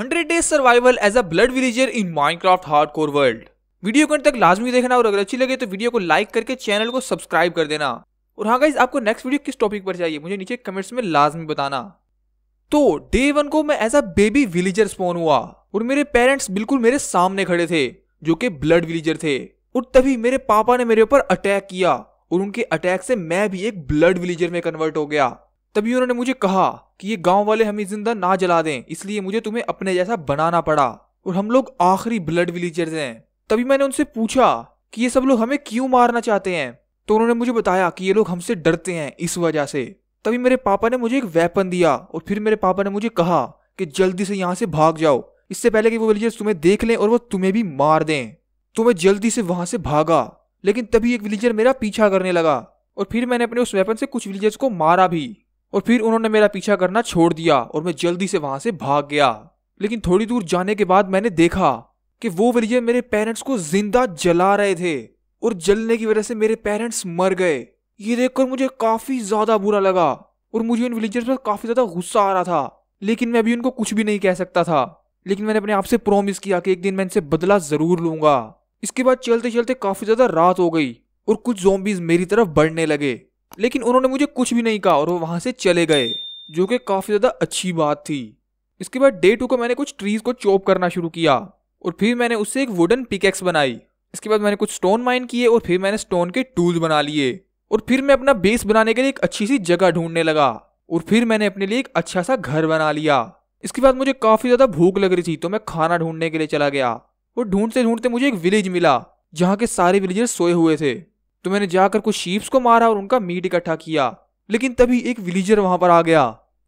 100 days survival as a blood villager in Minecraft hardcore world video को तक लाजमी देखना और अगर अच्छी लगे तो वीडियो को लाइक करके चैनल को सब्सक्राइब कर देना और हाँ गाइज आपको नेक्स्ट वीडियो किस टॉपिक पर चाहिए मुझे नीचे कमेंट्स में लाजमी बताना तो डे वन को मैं as a baby villager spawn हुआ और मेरे पेरेंट्स बिल्कुल मेरे सामने खड़े थे जो कि ब्लड विलेजर थे और तभी मेरे पापा ने मेरे ऊपर अटैक किया और उनके अटैक से मैं भी एक ब्लड विलेजर में कन्वर्ट हो गया तभी उन्होंने मुझे कहा कि ये गांव वाले हमें जिंदा ना जला दें इसलिए मुझे तुम्हें अपने जैसा बनाना पड़ा और हम लोग आखिरी ब्लड विलेजर्स हैं तभी मैंने उनसे पूछा कि ये सब लोग हमें क्यों मारना चाहते हैं तो उन्होंने मुझे बताया कि ये लोग हमसे डरते हैं इस वजह से तभी मेरे पापा ने मुझे एक वेपन दिया और फिर मेरे पापा ने मुझे कहा कि जल्दी से यहाँ से भाग जाओ इससे पहले कि वो विलेजर्स तुम्हें देख लें और वो तुम्हें भी मार दें तो मैं जल्दी से वहां से भागा लेकिन तभी एक विलेजर मेरा पीछा करने लगा और फिर मैंने अपने उस वेपन से कुछ विलेजर्स को मारा भी और फिर उन्होंने मेरा पीछा करना छोड़ दिया और मैं जल्दी से वहां से भाग गया लेकिन थोड़ी दूर जाने के बाद मैंने देखा कि वो विलियम मेरे पेरेंट्स को जिंदा जला रहे थे और जलने की वजह से मेरे पेरेंट्स मर गए ये देखकर मुझे काफी ज्यादा बुरा लगा और मुझे उन विलेजर्स पर काफी ज्यादा गुस्सा आ रहा था लेकिन मैं अभी उनको कुछ भी नहीं कह सकता था लेकिन मैंने अपने आप से प्रोमिस किया कि एक दिन मैं इनसे बदला जरूर लूंगा इसके बाद चलते चलते काफी ज्यादा रात हो गई और कुछ जोम्बीज मेरी तरफ बढ़ने लगे लेकिन उन्होंने मुझे कुछ भी नहीं कहा और वो वहाँ से चले गए जो कि काफ़ी ज़्यादा अच्छी बात थी इसके बाद डे टू को मैंने कुछ ट्रीज़ को चॉप करना शुरू किया और फिर मैंने उससे एक वुडन पिकेक्स बनाई इसके बाद मैंने कुछ स्टोन माइन किए और फिर मैंने स्टोन के टूल्स बना लिए और फिर मैं अपना बेस बनाने के लिए एक अच्छी सी जगह ढूंढने लगा और फिर मैंने अपने लिए एक अच्छा सा घर बना लिया इसके बाद मुझे काफ़ी ज़्यादा भूख लग रही थी तो मैं खाना ढूंढने के लिए चला गया और ढूंढते ढूंढते मुझे एक विलेज मिला जहाँ के सारे विलेजर सोए हुए थे तो मैंने जाकर कुछ शीप्स को मारा और उनका मीट इकट्ठा किया लेकिन तभी एक विलीजर वहां पर आ गया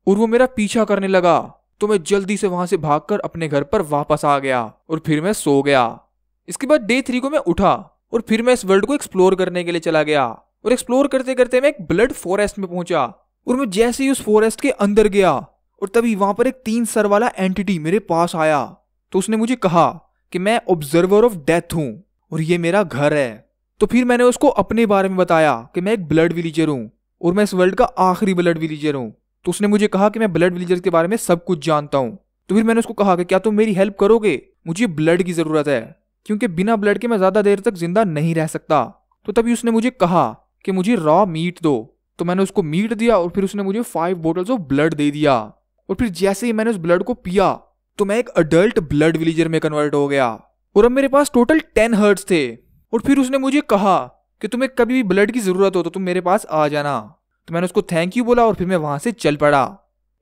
और वो मेरा पीछा करने लगा तो मैं जल्दी से वहां से भागकर अपने घर पर वापस आ गया और फिर मैं सो गया इसके बाद डे थ्री को मैं उठा और फिर मैं इस वर्ल्ड को एक्सप्लोर करने के लिए चला गया और एक्सप्लोर करते करते मैं एक ब्लड फॉरेस्ट में पहुंचा और मैं जैसे ही उस फॉरेस्ट के अंदर गया और तभी वहां पर एक तीन सर वाला एंटिटी मेरे पास आया तो उसने मुझे कहा कि मैं ऑब्जर्वर ऑफ डेथ हूं और ये मेरा घर है तो फिर मैंने उसको अपने बारे में बताया कि मैं एक ब्लड विलीजर हूँ और मैं इस वर्ल्ड का आखिरी ब्लड विलीजर हूँ तो उसने मुझे कहा कि मैं ब्लड विलीजर के बारे में सब कुछ जानता हूँ तो फिर मैंने उसको कहा कि क्या तुम मेरी हेल्प करोगे मुझे ब्लड की ज़रूरत है क्योंकि बिना ब्लड के मैं ज़्यादा देर तक जिंदा नहीं रह सकता तो तभी उसने मुझे कहा कि मुझे रॉ मीट दो तो मैंने उसको मीट दिया और फिर उसने मुझे फाइव बोटल्स ऑफ ब्लड दे दिया और फिर जैसे ही मैंने उस ब्लड को पिया तो मैं एक अडल्ट ब्लड विलीजर में कन्वर्ट हो गया और अब मेरे पास टोटल टेन हर्ट्स थे और फिर उसने मुझे कहा कि तुम्हें कभी भी ब्लड की ज़रूरत हो तो तुम मेरे पास आ जाना तो मैंने उसको थैंक यू बोला और फिर मैं वहां से चल पड़ा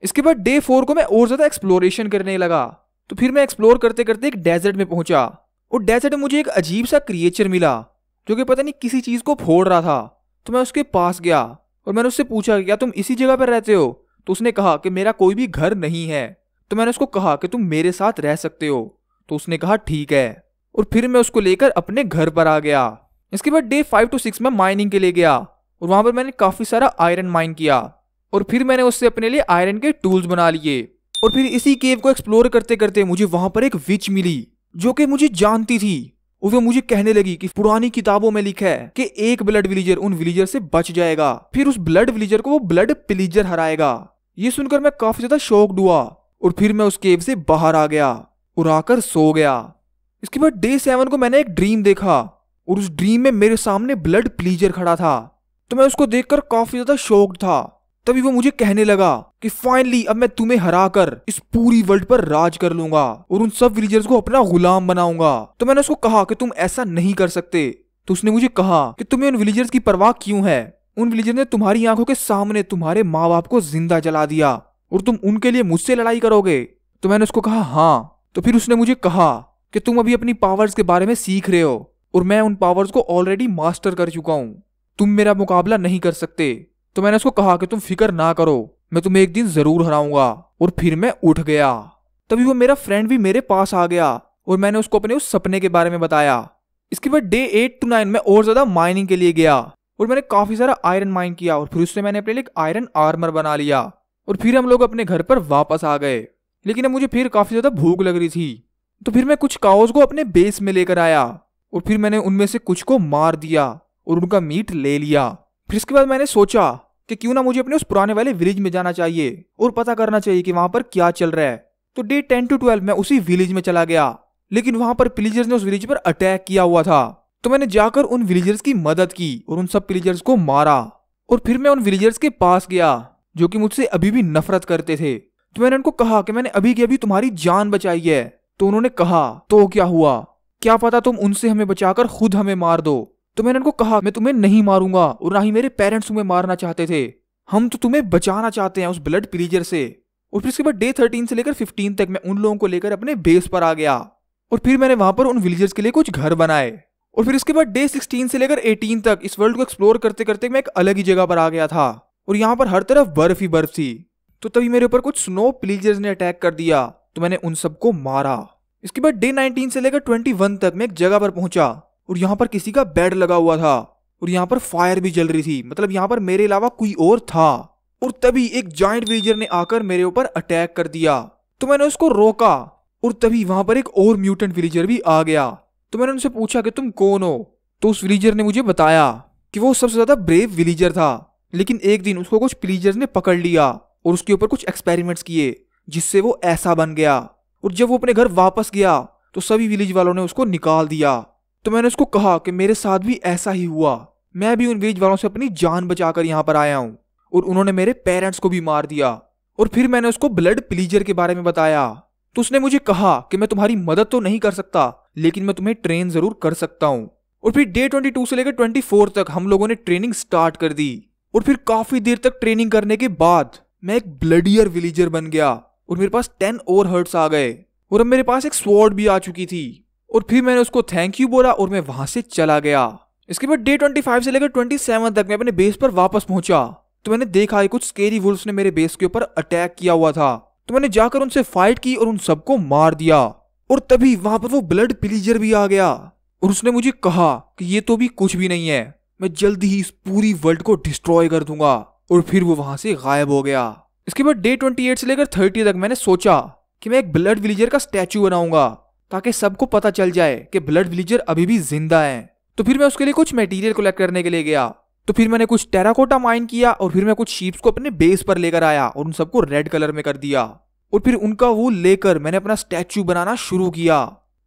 इसके बाद डे फोर को मैं और ज़्यादा एक्सप्लोरेशन करने लगा तो फिर मैं एक्सप्लोर करते करते एक डेजर्ट में पहुंचा और डेजर्ट में मुझे एक अजीब सा क्रिएचर मिला जो कि पता नहीं किसी चीज़ को फोड़ रहा था तो मैं उसके पास गया और मैंने उससे पूछा क्या तुम इसी जगह पर रहते हो तो उसने कहा कि मेरा कोई भी घर नहीं है तो मैंने उसको कहा कि तुम मेरे साथ रह सकते हो तो उसने कहा ठीक है और फिर मैं उसको लेकर अपने घर पर आ गया इसके बाद डे फाइव टू सिक्स में माइनिंग के लिए गया और वहां पर मैंने काफ़ी सारा आयरन माइन किया और फिर मैंने उससे अपने लिए आयरन के टूल्स बना लिए और फिर इसी केव को एक्सप्लोर करते करते मुझे वहां पर एक विच मिली जो कि मुझे जानती थी और वो मुझे कहने लगी कि पुरानी किताबों में लिखा है कि एक ब्लड विलीजर उन विलीजर से बच जाएगा फिर उस ब्लड विलीजर को वो ब्लड पिलीजर हराएगा ये सुनकर मैं काफी ज्यादा शौक हुआ और फिर मैं उस केव से बाहर आ गया और आकर सो गया इसके बाद डे सेवन को मैंने एक ड्रीम देखा और उस ड्रीम में मेरे सामने ब्लड प्लीजर खड़ा था तो मैं उसको देखकर काफी ज्यादा शॉक्ड था तभी वो मुझे कहने लगा कि फाइनली अब मैं तुम्हें हरा कर इस पूरी वर्ल्ड पर राज कर लूंगा और उन सब विलेजर्स को अपना गुलाम बनाऊंगा तो मैंने उसको कहा कि तुम ऐसा नहीं कर सकते तो उसने मुझे कहा कि तुम्हें उन विलेजर्स की परवाह क्यों है उन विलेजर ने तुम्हारी आंखों के सामने तुम्हारे माँ बाप को जिंदा जला दिया और तुम उनके लिए मुझसे लड़ाई करोगे तो मैंने उसको कहा हाँ तो फिर उसने मुझे कहा कि तुम अभी अपनी पावर्स के बारे में सीख रहे हो और मैं उन पावर्स को ऑलरेडी मास्टर कर चुका हूँ तुम मेरा मुकाबला नहीं कर सकते तो मैंने उसको कहा कि तुम फिक्र ना करो मैं तुम्हें एक दिन जरूर हराऊंगा और फिर मैं उठ गया तभी वो मेरा फ्रेंड भी मेरे पास आ गया और मैंने उसको अपने उस सपने के बारे में बताया इसके बाद डे एट टू नाइन में और ज्यादा माइनिंग के लिए गया और मैंने काफी सारा आयरन माइन किया और फिर उससे मैंने अपने लिए आयरन आर्मर बना लिया और फिर हम लोग अपने घर पर वापस आ गए लेकिन अब मुझे फिर काफी ज्यादा भूख लग रही थी तो फिर मैं कुछ काउज को अपने बेस में लेकर आया और फिर मैंने उनमें से कुछ को मार दिया और उनका मीट ले लिया फिर इसके बाद मैंने सोचा कि क्यों ना मुझे अपने उस पुराने वाले विलेज में जाना चाहिए और पता करना चाहिए कि वहां पर क्या चल रहा है तो डे टेन टू ट्वेल्व मैं उसी विलेज में चला गया लेकिन वहां पर पिलीजर्स ने उस विलेज पर अटैक किया हुआ था तो मैंने जाकर उन विलेजर्स की मदद की और उन सब पिलीजर्स को मारा और फिर मैं उन विलेजर्स के पास गया जो कि मुझसे अभी भी नफरत करते थे तो मैंने उनको कहा कि मैंने अभी की अभी तुम्हारी जान बचाई है तो उन्होंने कहा तो क्या हुआ क्या पता तुम उनसे हमें बचाकर खुद हमें मार दो तो मैंने उनको कहा मैं तुम्हें नहीं मारूंगा और ना ही मेरे पेरेंट्स तुम्हें मारना चाहते थे हम तो तुम्हें बचाना चाहते हैं उस ब्लड प्लीजर से और फिर उसके बाद डे थर्टीन से लेकर फिफ्टीन तक मैं उन लोगों को लेकर अपने बेस पर आ गया और फिर मैंने वहां पर उन विलेजर्स के लिए कुछ घर बनाए और फिर उसके बाद डे सिक्सटीन से लेकर एटीन तक इस वर्ल्ड को एक्सप्लोर करते करते मैं एक अलग ही जगह पर आ गया था और यहाँ पर हर तरफ बर्फ ही बर्फ थी तो तभी मेरे ऊपर कुछ स्नो प्लीजर्स ने अटैक कर दिया तो मैंने उन सबको मारा इसके बाद डे 19 से लेकर 21 तक मैं एक जगह पर पहुंचा और यहाँ पर किसी का बेड लगा हुआ था और यहाँ पर फायर भी जल रही थी मतलब यहाँ पर मेरे अलावा कोई और था और तभी एक जॉइंट विजर ने आकर मेरे ऊपर अटैक कर दिया तो मैंने उसको रोका और तभी वहां पर एक और म्यूटेंट विलेजर भी आ गया तो मैंने उनसे पूछा कि तुम कौन हो तो उस विलेजर ने मुझे बताया कि वो सबसे ज्यादा ब्रेव विलेजर था लेकिन एक दिन उसको कुछ प्लीजर ने पकड़ लिया और उसके ऊपर कुछ एक्सपेरिमेंट्स किए जिससे वो ऐसा बन गया और जब वो अपने घर वापस गया तो सभी विलेज वालों ने उसको निकाल दिया तो मैंने उसको कहा कि मेरे साथ भी ऐसा ही हुआ मैं भी उन विलेज वालों से अपनी जान बचाकर यहाँ पर आया हूँ और उन्होंने मेरे पेरेंट्स को भी मार दिया और फिर मैंने उसको ब्लड प्लीजर के बारे में बताया तो उसने मुझे कहा कि मैं तुम्हारी मदद तो नहीं कर सकता लेकिन मैं तुम्हें ट्रेन जरूर कर सकता हूँ और फिर डे ट्वेंटी टू से लेकर ट्वेंटी फोर तक हम लोगों ने ट्रेनिंग स्टार्ट कर दी और फिर काफी देर तक ट्रेनिंग करने के बाद मैं एक ब्लडियर विलेजर बन गया और मेरे पास टेन ओवर हर्ट्स आ गए और अब मेरे पास एक स्वॉर्ड भी आ चुकी थी और फिर मैंने उसको थैंक यू बोला और मैं वहां से चला गया इसके बाद डे ट्वेंटी फाइव से लेकर ट्वेंटी सेवन तक मैं अपने बेस पर वापस पहुंचा तो मैंने देखा कुछ स्केरी वुल्फ ने मेरे बेस के ऊपर अटैक किया हुआ था तो मैंने जाकर उनसे फाइट की और उन सबको मार दिया और तभी वहां पर वो ब्लड पिलीजर भी आ गया और उसने मुझे कहा कि ये तो भी कुछ भी नहीं है मैं जल्दी ही इस पूरी वर्ल्ड को डिस्ट्रॉय कर दूंगा और फिर वो वहां से गायब हो गया इसके बाद डे ट्वेंटी से लेकर थर्टी तक मैंने सोचा कि मैं एक ब्लड विलेजर का स्टैचू बनाऊंगा ताकि सबको पता चल जाए कि ब्लड विलेजर अभी भी जिंदा है तो फिर मैं उसके लिए कुछ मटेरियल कलेक्ट करने के लिए गया तो फिर मैंने कुछ टेराकोटा माइन किया और फिर मैं कुछ शीप्स को अपने बेस पर लेकर आया और उन सबको रेड कलर में कर दिया और फिर उनका वो लेकर मैंने अपना स्टैचू बनाना शुरू किया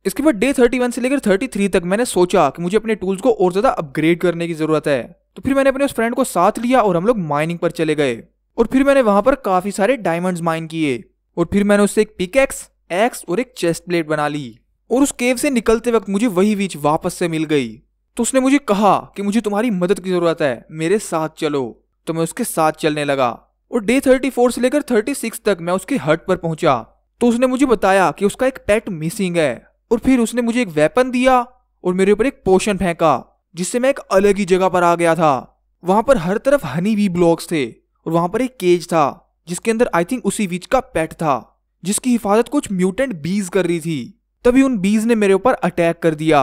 इसके बाद डे थर्टी से लेकर थर्टी तक मैंने सोचा कि मुझे अपने टूल्स को और ज्यादा अपग्रेड करने की जरूरत है तो फिर मैंने अपने उस फ्रेंड को साथ लिया और हम लोग माइनिंग पर चले गए और फिर मैंने वहां पर काफी सारे डायमंड्स माइन किए और फिर मैंने उससे एक पिक एक्स एक्स और एक चेस्ट प्लेट बना ली और उस केव से निकलते वक्त मुझे वही बीच वापस से मिल गई तो उसने मुझे कहा कि मुझे तुम्हारी मदद की जरूरत है मेरे साथ चलो तो मैं उसके साथ चलने लगा और डे थर्टी फोर से लेकर थर्टी सिक्स तक मैं उसके हट पर पहुंचा तो उसने मुझे बताया कि उसका एक पेट मिसिंग है और फिर उसने मुझे एक वेपन दिया और मेरे ऊपर एक पोशन फेंका जिससे मैं एक अलग ही जगह पर आ गया था वहां पर हर तरफ हनी भी ब्लॉक्स थे और वहां पर एक केज था जिसके अंदर आई थिंक उसी बीज का पेट था जिसकी हिफाजत कुछ म्यूटेंट बीज कर रही थी तभी उन बीज ने मेरे ऊपर अटैक कर दिया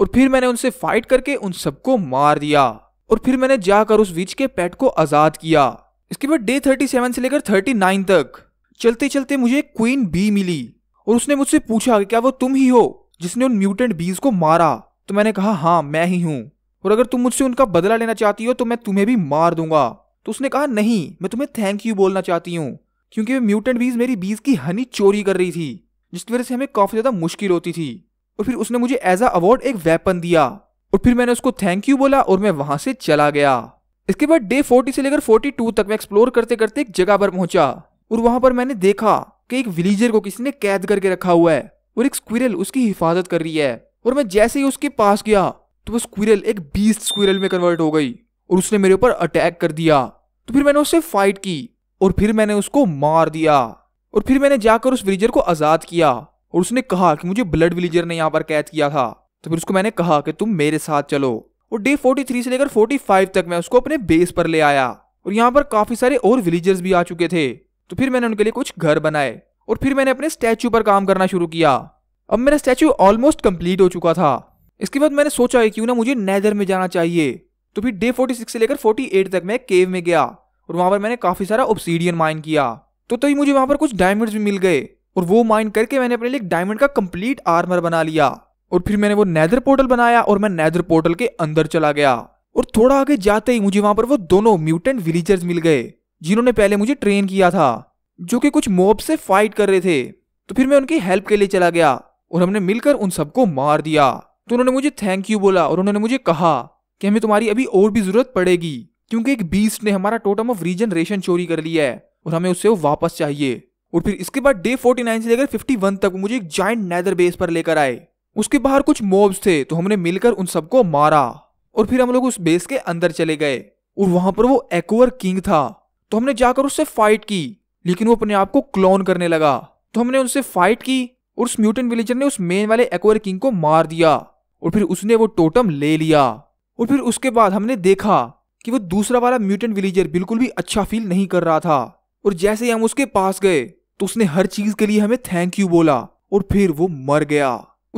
और फिर मैंने उनसे फाइट करके उन सबको मार दिया और फिर मैंने जाकर उस बीज के पेट को आजाद किया इसके बाद डे थर्टी सेवन से लेकर थर्टी नाइन तक चलते चलते मुझे एक क्वीन बी मिली और उसने मुझसे पूछा कि क्या वो तुम ही हो जिसने उन म्यूटेंट बीज को मारा तो मैंने कहा हाँ मैं ही हूँ और अगर तुम मुझसे उनका बदला लेना चाहती हो तो मैं तुम्हें भी मार दूंगा तो उसने कहा नहीं मैं तुम्हें थैंक यू बोलना चाहती हूँ क्योंकि वे म्यूटेंट बीज मेरी बीज की हनी चोरी कर रही थी जिसकी वजह से हमें काफ़ी ज़्यादा मुश्किल होती थी और फिर उसने मुझे एज अ अवार्ड एक वेपन दिया और फिर मैंने उसको थैंक यू बोला और मैं वहां से चला गया इसके बाद डे 40 से लेकर 42 तक मैं एक्सप्लोर करते करते एक जगह पर पहुंचा और वहां पर मैंने देखा कि एक विलेजर को किसी ने कैद करके रखा हुआ है और एक स्क्विरल उसकी हिफाजत कर रही है और मैं जैसे ही उसके पास गया तो वो स्क्विरल एक बीस स्क्विरल में कन्वर्ट हो गई और उसने मेरे ऊपर अटैक कर दिया तो फिर मैंने उससे फाइट की और फिर मैंने उसको मार दिया और फिर मैंने जाकर उस विलेजर को आजाद किया और उसने कहा कि मुझे ब्लड विलेजर ने यहाँ पर कैद किया था तो फिर उसको मैंने कहा कि तुम मेरे साथ चलो और डे 43 से लेकर 45 तक मैं उसको अपने बेस पर ले आया और यहाँ पर काफी सारे और विलेजर्स भी आ चुके थे तो फिर मैंने उनके लिए कुछ घर बनाए और फिर मैंने अपने स्टैचू पर काम करना शुरू किया अब मेरा स्टैचू ऑलमोस्ट कंप्लीट हो चुका था इसके बाद मैंने सोचा क्यों ना मुझे नैदर में जाना चाहिए तो फिर डे 46 से लेकर 48 तक मैं केव में गया और वहां पर मैंने काफी सारा ओब्सीडियन माइन किया तो तभी मुझे वहां पर कुछ डायमंड्स भी मिल गए और वो माइन करके मैंने अपने लिए डायमंड का कंप्लीट आर्मर बना लिया और फिर मैंने वो नैदर पोर्टल बनाया और मैं नैदर पोर्टल के अंदर चला गया और थोड़ा आगे जाते ही मुझे वहां पर वो दोनों म्यूटेंट विलेजर्स मिल गए जिन्होंने पहले मुझे ट्रेन किया था जो कि कुछ मोब से फाइट कर रहे थे तो फिर मैं उनकी हेल्प के लिए चला गया और हमने मिलकर उन सबको मार दिया तो उन्होंने मुझे थैंक यू बोला और उन्होंने मुझे कहा कि हमें तुम्हारी अभी और भी जरूरत पड़ेगी क्योंकि एक बीस्ट ने हमारा टोटम ऑफ रीजन रेशन चोरी कर लिया है और हमें उससे वो वापस चाहिए और फिर इसके बाद डे 49 से लेकर 51 तक मुझे एक जॉइंट नैदर बेस पर लेकर आए उसके बाहर कुछ मोब्स थे तो हमने मिलकर उन सबको मारा और फिर हम लोग उस बेस के अंदर चले गए और वहां पर वो एक्वर किंग था तो हमने जाकर उससे फाइट की लेकिन वो अपने आप को क्लोन करने लगा तो हमने उनसे फाइट की और उस म्यूटेंट विलेजर ने उस मेन वाले एक्वर किंग को मार दिया और फिर उसने वो टोटम ले लिया और फिर उसके बाद हमने देखा कि वो दूसरा वाला म्यूटेंट विलेजर बिल्कुल भी अच्छा फील नहीं कर रहा था और जैसे ही हम उसके पास गए तो उसने हर चीज के लिए हमें थैंक यू बोला और फिर वो मर गया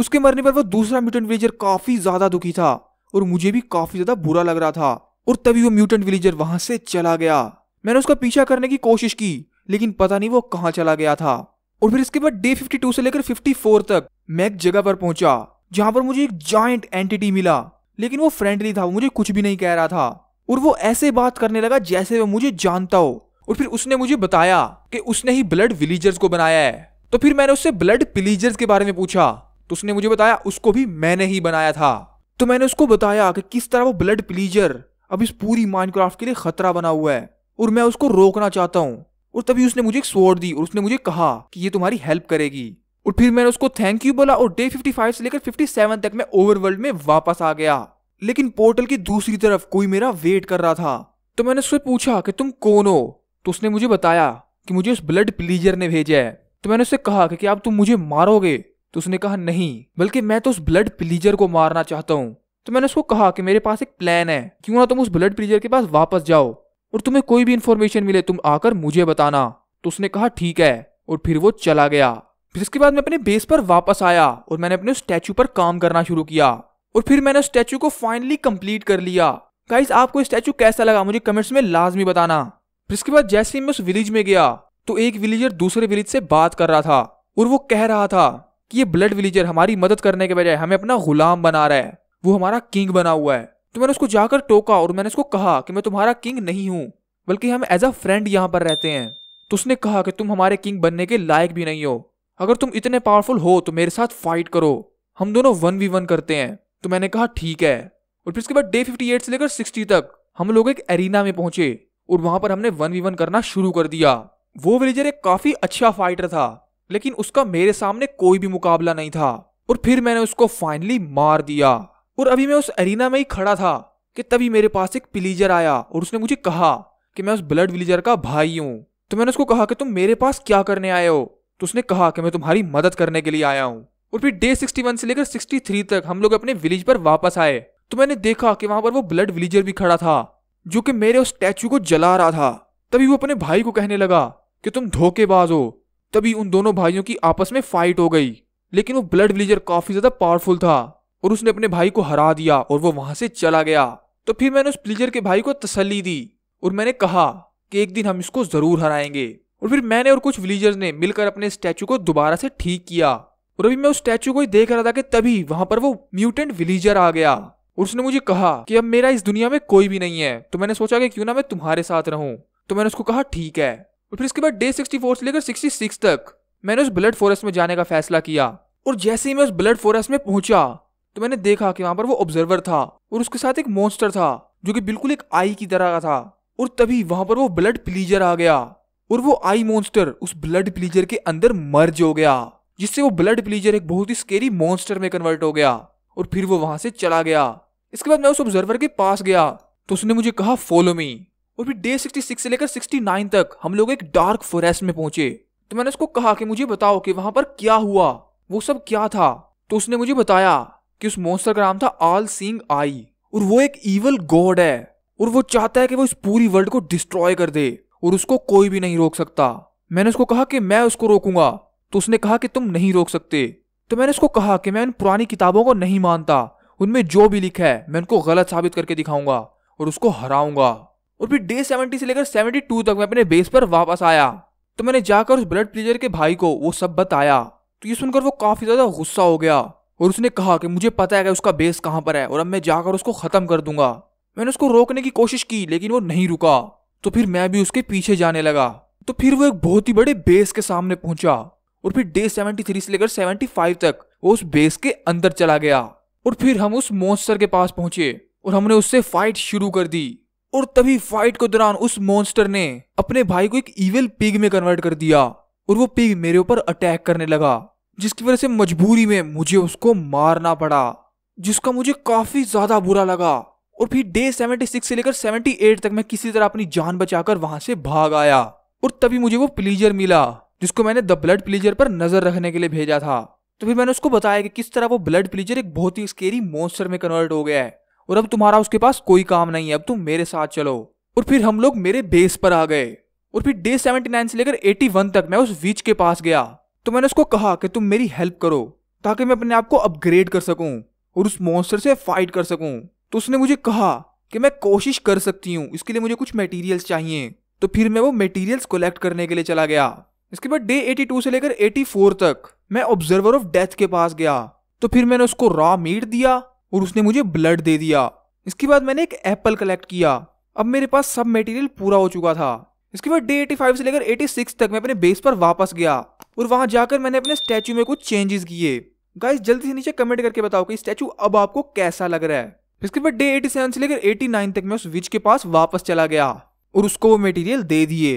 उसके मरने पर वो दूसरा म्यूटेंट विलेजर काफी ज्यादा दुखी था और मुझे भी काफी ज्यादा बुरा लग रहा था और तभी वो म्यूटेंट विलेजर वहां से चला गया मैंने उसका पीछा करने की कोशिश की लेकिन पता नहीं वो कहाँ चला गया था और फिर इसके बाद डे फिफ्टी से लेकर फिफ्टी तक मैं एक जगह पर पहुंचा जहां पर मुझे एक जॉइंट एंटिटी मिला लेकिन वो फ्रेंडली था वो मुझे कुछ भी नहीं कह रहा था और वो ऐसे बात करने लगा जैसे वो मुझे जानता हो और फिर उसने मुझे बताया कि उसने ही ब्लड विलीजर्स को बनाया है तो फिर मैंने उससे ब्लड पिलीजर्स के बारे में पूछा तो उसने मुझे बताया उसको भी मैंने ही बनाया था तो मैंने उसको बताया कि किस तरह वो ब्लड पिलीजर अब इस पूरी माइनक्राफ्ट के लिए खतरा बना हुआ है और मैं उसको रोकना चाहता हूँ और तभी उसने मुझे एक स्वॉर्ड दी और उसने मुझे कहा कि ये तुम्हारी हेल्प करेगी और फिर मैंने उसको थैंक यू बोला और डे 55 से लेकर 57 तक मैं ओवरवर्ल्ड में वापस आ गया लेकिन पोर्टल की दूसरी तरफ कोई मेरा वेट कर रहा था तो मैंने उससे पूछा कि तुम कौन हो तो उसने मुझे बताया कि मुझे उस ब्लड प्लीजर ने भेजा है तो मैंने उससे कहा कि आप तुम मुझे मारोगे तो उसने कहा नहीं बल्कि मैं तो उस ब्लड प्लीजर को मारना चाहता हूँ तो मैंने उसको कहा कि मेरे पास एक प्लान है क्यों ना तुम उस ब्लड प्लीजर के पास वापस जाओ और तुम्हें कोई भी इन्फॉर्मेशन मिले तुम आकर मुझे बताना तो उसने कहा ठीक है और फिर वो चला गया फिर इसके बाद मैं अपने बेस पर वापस आया और मैंने अपने स्टैचू पर काम करना शुरू किया और फिर मैंने स्टैचू को फाइनली कंप्लीट कर लिया गाइस आपको स्टैचू कैसा लगा मुझे कमेंट्स में लाजमी बताना फिर इसके बाद जैसे ही मैं उस विलेज में गया तो एक विलेजर दूसरे विलेज से बात कर रहा था और वो कह रहा था कि ये ब्लड विलेजर हमारी मदद करने के बजाय हमें अपना गुलाम बना रहा है वो हमारा किंग बना हुआ है तो मैंने उसको जाकर टोका और मैंने उसको कहा कि मैं तुम्हारा किंग नहीं हूँ बल्कि हम एज अ फ्रेंड यहाँ पर रहते हैं तो उसने कहा कि तुम हमारे किंग बनने के लायक भी नहीं हो अगर तुम इतने पावरफुल हो तो मेरे साथ फाइट करो हम दोनों वन वी वन करते हैं तो मैंने कहा ठीक है और फिर उसके बाद डे फिफ्टी एट से लेकर सिक्सटी तक हम लोग एक एरिना में पहुंचे और वहां पर हमने वन वी वन करना शुरू कर दिया वो विलेजर एक काफी अच्छा फाइटर था लेकिन उसका मेरे सामने कोई भी मुकाबला नहीं था और फिर मैंने उसको फाइनली मार दिया और अभी मैं उस एरिना में ही खड़ा था कि तभी मेरे पास एक पिलीजर आया और उसने मुझे कहा कि मैं उस ब्लड विलेजर का भाई हूँ तो मैंने उसको कहा कि तुम मेरे पास क्या करने आए हो तो उसने कहा कि मैं तुम्हारी मदद करने के लिए आया हूँ और फिर डे सिक्सटी से लेकर 63 तक हम लोग अपने विलेज पर वापस आए तो मैंने देखा कि वहां पर वो ब्लड विलेजर भी खड़ा था जो कि मेरे उस स्टैचू को जला रहा था तभी वो अपने भाई को कहने लगा कि तुम धोखेबाज हो तभी उन दोनों भाइयों की आपस में फाइट हो गई लेकिन वो ब्लड विलेजर काफी ज्यादा पावरफुल था और उसने अपने भाई को हरा दिया और वो वहां से चला गया तो फिर मैंने उस प्लीजर के भाई को तसली दी और मैंने कहा कि एक दिन हम इसको जरूर हराएंगे और फिर मैंने और कुछ विलीजर्स ने मिलकर अपने स्टैचू को दोबारा से ठीक किया और अभी मैं उस स्टैचू को ही देख रहा था कि तभी वहां पर वो म्यूटेंट विलीजर आ गया और उसने मुझे कहा कि अब मेरा इस दुनिया में कोई भी नहीं है तो मैंने सोचा कि क्यों ना मैं तुम्हारे साथ रहूं तो मैंने उसको कहा ठीक है और फिर इसके बाद डे सिक्सटी से लेकर 66 तक मैंने उस ब्लड फॉरेस्ट में जाने का फैसला किया और जैसे ही मैं उस ब्लड फॉरेस्ट में पहुंचा तो मैंने देखा कि वहां पर वो ऑब्जर्वर था और उसके साथ एक मॉन्स्टर था जो कि बिल्कुल एक आई की तरह का था और तभी वहां पर वो ब्लड प्लीजर आ गया और वो आई मॉन्स्टर उस ब्लड प्लीजर के अंदर मर्ज हो गया जिससे वो ब्लड प्लीजर एक बहुत ही स्केरी मॉन्स्टर में कन्वर्ट हो गया और फिर वो वहां से चला गया इसके बाद मैं उस ऑब्जर्वर के पास गया तो उसने मुझे कहा फॉलो मी और फिर डे 66 से लेकर 69 तक हम लोग एक डार्क फॉरेस्ट में पहुंचे तो मैंने उसको कहा कि मुझे बताओ कि वहां पर क्या हुआ वो सब क्या था तो उसने मुझे बताया कि उस मॉन्स्टर का नाम था आल सिंह आई और वो एक ईवल गॉड है और वो चाहता है कि वो इस पूरी वर्ल्ड को डिस्ट्रॉय कर दे और उसको कोई भी नहीं रोक सकता मैंने उसको कहा कि मैं उसको रोकूंगा तो उसने कहा कि तुम नहीं रोक सकते तो मैंने उसको कहा कि मैं उन पुरानी किताबों को नहीं मानता उनमें जो भी लिखा है मैं उनको गलत साबित करके दिखाऊंगा और उसको हराऊंगा और फिर डे सेवेंटी से लेकर सेवेंटी टू तक मैं अपने बेस पर वापस आया तो मैंने जाकर उस ब्लड प्लेजर के भाई को वो सब बताया तो ये सुनकर वो काफी ज्यादा गुस्सा हो गया और उसने कहा कि मुझे पता है कि उसका बेस कहाँ पर है और अब मैं जाकर उसको खत्म कर दूंगा मैंने उसको रोकने की कोशिश की लेकिन वो नहीं रुका तो फिर मैं भी उसके पीछे जाने लगा तो फिर वो एक बहुत ही बड़े बेस के सामने पहुंचा और फिर डे 73 से लेकर 75 तक वो उस बेस के अंदर चला गया और फिर हम उस मॉन्स्टर के पास पहुंचे और हमने उससे फाइट शुरू कर दी और तभी फाइट के दौरान उस मॉन्स्टर ने अपने भाई को एक इविल पिग में कन्वर्ट कर दिया और वो पिग मेरे ऊपर अटैक करने लगा जिसकी वजह से मजबूरी में मुझे उसको मारना पड़ा जिसका मुझे काफी ज्यादा बुरा लगा और फिर डे 76 से लेकर 78 तक मैं किसी तरह अपनी जान बचाकर वहां से भाग आया और तभी मुझे वो प्लीजर मिला जिसको मैंने द ब्लड प्लीजर पर नजर रखने के लिए भेजा था तो फिर मैंने उसको बताया कि किस तरह वो ब्लड प्लीजर एक बहुत ही स्केरी मॉन्स्टर में कन्वर्ट हो गया है और अब तुम्हारा उसके पास कोई काम नहीं है अब तुम मेरे साथ चलो और फिर हम लोग मेरे बेस पर आ गए और फिर डे 79 से लेकर 81 तक मैं उस विच के पास गया तो मैंने उसको कहा कि तुम मेरी हेल्प करो ताकि मैं अपने आप को अपग्रेड कर सकूं और उस मॉन्स्टर से फाइट कर सकूं तो उसने मुझे कहा कि मैं कोशिश कर सकती हूँ इसके लिए मुझे कुछ मटेरियल्स चाहिए तो फिर मैं वो मटेरियल्स कलेक्ट करने के लिए चला गया इसके बाद डे 82 से लेकर 84 तक मैं ऑब्जर्वर ऑफ डेथ के पास गया तो फिर मैंने उसको रॉ मीट दिया और उसने मुझे ब्लड दे दिया इसके बाद मैंने एक एप्पल कलेक्ट किया अब मेरे पास सब मटेरियल पूरा हो चुका था इसके बाद डे 85 से लेकर 86 तक मैं अपने बेस पर वापस गया और वहां जाकर मैंने अपने स्टैचू में कुछ चेंजेस किए गाइस जल्दी से नीचे कमेंट करके बताओ कि स्टैचू अब आपको कैसा लग रहा है इसके बाद डे 87 से लेकर 89 तक मैं उस विच के पास वापस चला गया और उसको वो मेटीरियल दे दिए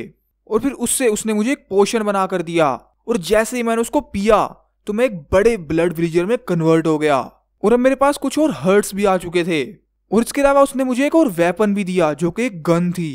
और फिर उससे उसने मुझे एक पोशन बना कर दिया और जैसे ही मैंने उसको पिया तो मैं एक बड़े ब्लड ब्रिजर में कन्वर्ट हो गया और अब मेरे पास कुछ और हर्ट्स भी आ चुके थे और इसके अलावा उसने मुझे एक और वेपन भी दिया जो कि एक गन थी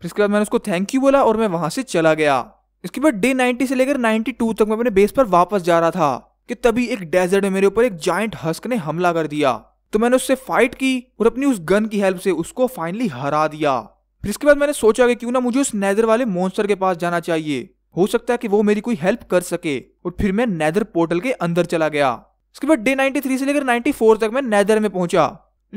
फिर इसके बाद मैंने उसको थैंक यू बोला और मैं वहां से चला गया इसके बाद डे 90 से लेकर 92 तक मैं अपने बेस पर वापस जा रहा था कि तभी एक डेजर्ट में मेरे ऊपर एक जाइंट हस्क ने हमला कर दिया तो मैंने उससे फाइट की और अपनी उस गन की हेल्प से उसको फाइनली हरा दिया फिर इसके बाद मैंने सोचा कि क्यों ना मुझे उस नेदर वाले मॉन्स्टर के पास जाना चाहिए हो सकता है कि वो मेरी कोई हेल्प कर सके और फिर मैं नेदर पोर्टल के अंदर चला गया इसके बाद डे 93 से लेकर 94 तक मैं नेदर में पहुंचा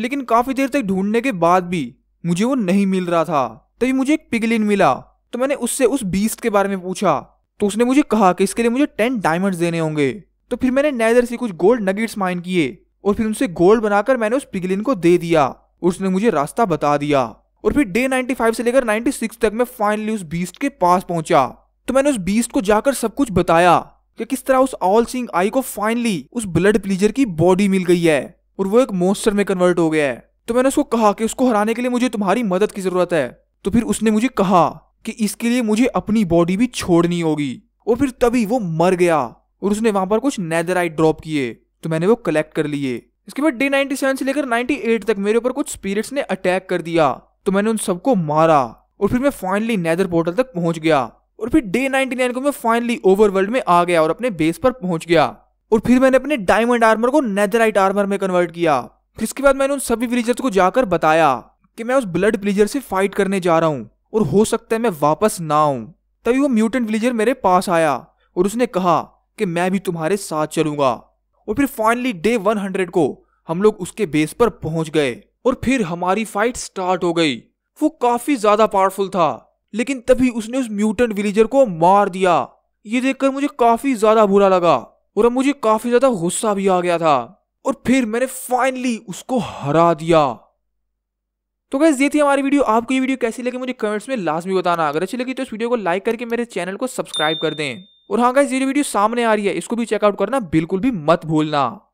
लेकिन काफी देर तक ढूंढने के बाद भी मुझे वो नहीं मिल रहा था तभी मुझे एक पिगलिन मिला तो मैंने उससे उस बीस्ट के बारे में पूछा तो उसने मुझे कहा कि इसके लिए मुझे टेन डायमंड देने होंगे तो फिर मैंने नेदर से कुछ गोल्ड नगेट्स माइन किए और फिर उनसे गोल्ड बनाकर मैंने उस पिगलिन को दे दिया उसने मुझे रास्ता बता दिया और फिर डे 95 से लेकर 96 तक मैं फाइनली उस बीस्ट के पास पहुंचा तो मैंने उस बीस्ट को जाकर सब कुछ बताया कि किस तरह उस ऑल सिंग आई को फाइनली उस ब्लड प्लीजर की बॉडी मिल गई है और वो एक मोस्टर में कन्वर्ट हो गया है तो मैंने उसको कहा कि उसको हराने के लिए मुझे तुम्हारी मदद की जरूरत है तो फिर उसने मुझे कहा कि इसके लिए मुझे अपनी बॉडी भी छोड़नी होगी और फिर तभी वो मर गया और उसने वहां पर कुछ नेदराइट ड्रॉप किए तो मैंने वो कलेक्ट कर लिए इसके बाद डे 97 से लेकर 98 तक मेरे ऊपर कुछ स्पिरिट्स ने अटैक कर दिया तो मैंने उन सबको मारा और फिर मैं फाइनली नेदर पोर्टल तक पहुंच गया और फिर डे 99 को मैं फाइनली ओवरवर्ल्ड में आ गया और अपने बेस पर पहुंच गया और फिर मैंने अपने डायमंड आर्मर को नेदराइट आर्मर में कन्वर्ट किया फिर इसके बाद मैंने उन सभी विलेजर्स को जाकर बताया कि मैं उस ब्लड विलेजर से फाइट करने जा रहा हूँ और हो सकता है मैं वापस ना आऊं तभी वो म्यूटेंट विलेजर मेरे पास आया और उसने कहा कि मैं भी तुम्हारे साथ चलूंगा और फिर फाइनली डे 100 को हम लोग उसके बेस पर पहुंच गए और फिर हमारी फाइट स्टार्ट हो गई वो काफी ज्यादा पावरफुल था लेकिन तभी उसने उस म्यूटेंट विलेजर को मार दिया ये देखकर मुझे काफी ज्यादा बुरा लगा और अब मुझे काफी ज्यादा गुस्सा भी आ गया था और फिर मैंने फाइनली उसको हरा दिया तो गैस ये थी हमारी वीडियो आपको ये वीडियो कैसी लगी मुझे कमेंट्स में लास्ट भी बताना अगर अच्छी लगी तो इस वीडियो को लाइक करके मेरे चैनल को सब्सक्राइब कर दें और हाँ का ये वीडियो सामने आ रही है इसको भी चेकआउट करना बिल्कुल भी मत भूलना